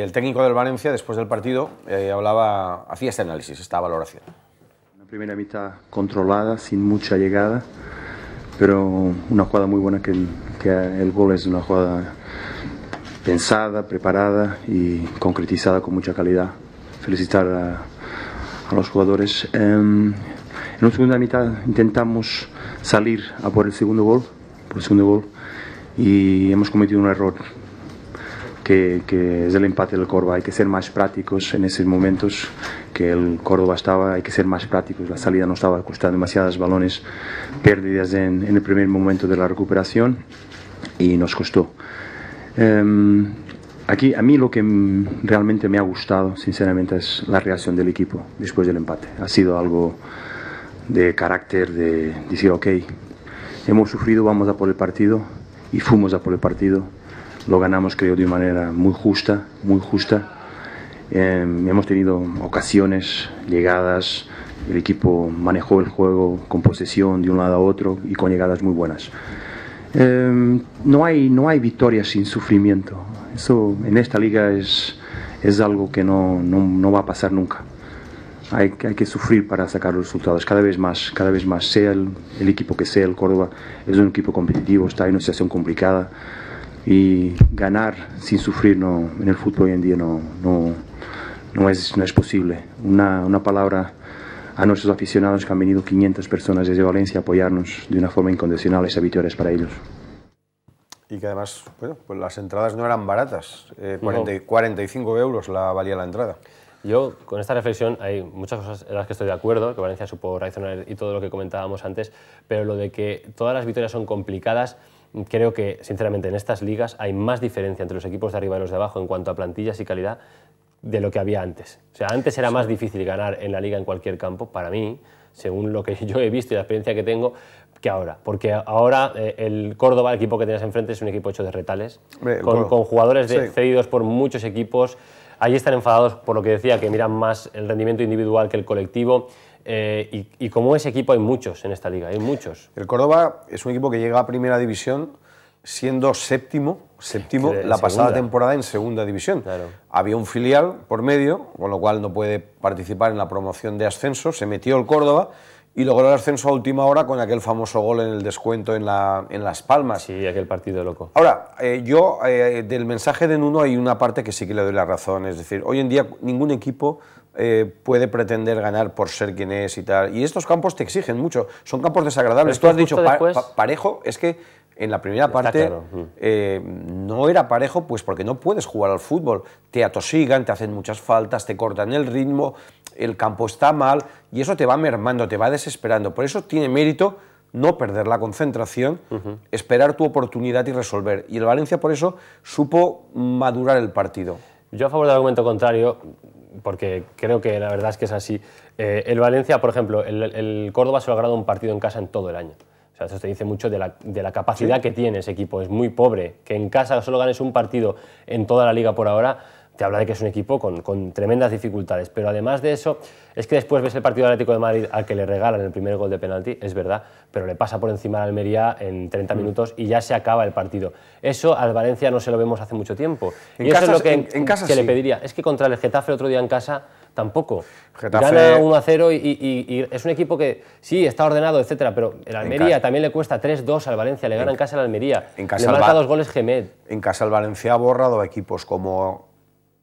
El técnico del Valencia, después del partido, eh, hablaba, hacía este análisis, esta valoración. Una primera mitad controlada, sin mucha llegada, pero una jugada muy buena, que, el gol es una jugada pensada, preparada y concretizada con mucha calidad. Felicitar a, los jugadores. Em, en la segunda mitad intentamos salir a por el segundo gol, por el segundo gol, y hemos cometido un error que, es el empate del Córdoba. Hay que ser más prácticos en esos momentos que el Córdoba estaba, hay que ser más prácticos. La salida no estaba costando demasiados balones, pérdidas en, en el primer momento de la recuperación y nos costó. Em, aquí a mí lo que realmente me ha gustado, sinceramente, es la reacción del equipo después del empate. Ha sido algo de carácter, de, de decir, ok, hemos sufrido, vamos a por el partido y fuimos a por el partido lo ganamos creo de manera muy justa, muy justa. Em, hemos tenido ocasiones, llegadas, el equipo manejó el juego con posesión de un lado a otro y con llegadas muy buenas. Em, no, hay, no hay victoria sin sufrimiento. Eso en esta liga es, es algo que no, no, va a pasar nunca. Hay, hay, que sufrir para sacar los resultados, cada vez más, cada vez más. Sea el, el equipo que sea, el Córdoba es un equipo competitivo, está en una situación complicada y ganar sin sufrir no, en el fútbol hoy en día no, no, no, es, es posible. Una, una palabra a nuestros aficionados que han venido 500 personas desde Valencia a apoyarnos de una forma incondicional, esa victoria para ellos. Y que además, bueno, pues las entradas no eran baratas, 40, eh, 45 euros la valía la entrada. Yo, con esta reflexión, hay muchas cosas en las que estoy de acuerdo, que Valencia supo reaccionar y todo lo que comentábamos antes, pero lo de que todas las victorias son complicadas, creo que, sinceramente, en estas ligas hay más diferencia entre los equipos de arriba y los de abajo en cuanto a plantillas y calidad de lo que había antes. O sea, antes era más difícil ganar en la liga en cualquier campo, para mí, según lo que yo he visto y la experiencia que tengo, que ahora. Porque ahora eh, el Córdoba, el equipo que tenías enfrente, es un equipo hecho de retales, con, jugadores cedidos por muchos equipos. ahí están enfadados por lo que decía, que miran más el rendimiento individual que el colectivo. Eh, y, como ese equipo hay muchos en esta liga, hay muchos. El Córdoba es un equipo que llega a primera división siendo séptimo, séptimo la pasada temporada en segunda división. Había un filial por medio, con lo cual no puede participar en la promoción de ascenso, se metió el Córdoba y logró el ascenso a última hora con aquel famoso gol en el descuento en, la, en Las Palmas. Sí, aquel partido loco. Ahora, eh, yo eh, del mensaje de Nuno hay una parte que sí que le doy la razón, es decir, hoy en día ningún equipo eh, puede pretender ganar por ser quien es y tal. Y estos campos te exigen mucho, son campos desagradables. Tú has dicho parejo, es que en la primera parte mm. no era parejo, pues porque no puedes jugar al fútbol. Te atosigan, te hacen muchas faltas, te cortan el ritmo el campo está mal y eso te va mermando, te va desesperando. Por eso tiene mérito no perder la concentración, esperar tu oportunidad y resolver. Y el Valencia por eso supo madurar el partido. Yo a favor del argumento contrario, porque creo que la verdad es que es así. Eh, el Valencia, por ejemplo, el, Córdoba se ha ganado un partido en casa en todo el año. O eso te dice mucho de la, capacidad que tiene ese equipo. Es muy pobre. Que en casa solo ganes un partido en toda la liga por ahora te habla de que es un equipo con, tremendas dificultades. Pero además de eso, es que después ves el partido Atlético de Madrid al que le regalan el primer gol de penalti, es verdad, pero le pasa por encima al Almería en 30 mm. minutos y ya se acaba el partido. Eso al Valencia no se lo vemos hace mucho tiempo. En casa, eso es lo que, que le pediría. Es que contra el Getafe el otro día en casa tampoco. Getafe... Gana 1 a 0 y, es un equipo que sí, está ordenado, etcétera, pero el Almería también le cuesta 3-2 al Valencia, le gana en, casa al Almería, en casa le marca dos goles Gemet. En casa el Valencia ha borrado equipos como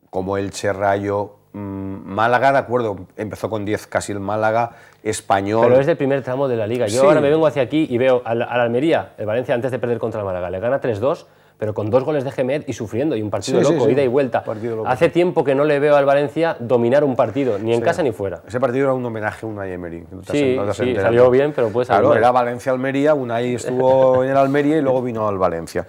como el Rayo, mm, Málaga, de acuerdo, empezó con 10 casi el Málaga, español. Pero es del primer tramo de la liga. Yo ahora me vengo hacia aquí y veo al, Almería, el Valencia antes de perder contra el Málaga, le gana 3-2, pero con dos goles de Gemet y sufriendo, y un partido loco, ida y vuelta. Hace tiempo que no le veo al Valencia dominar un partido, ni en casa ni fuera. Ese partido era un homenaje a Unai Emery. sí, salió bien, pero pues... Claro, era Valencia-Almería, Unai estuvo en el Almería y luego vino al Valencia.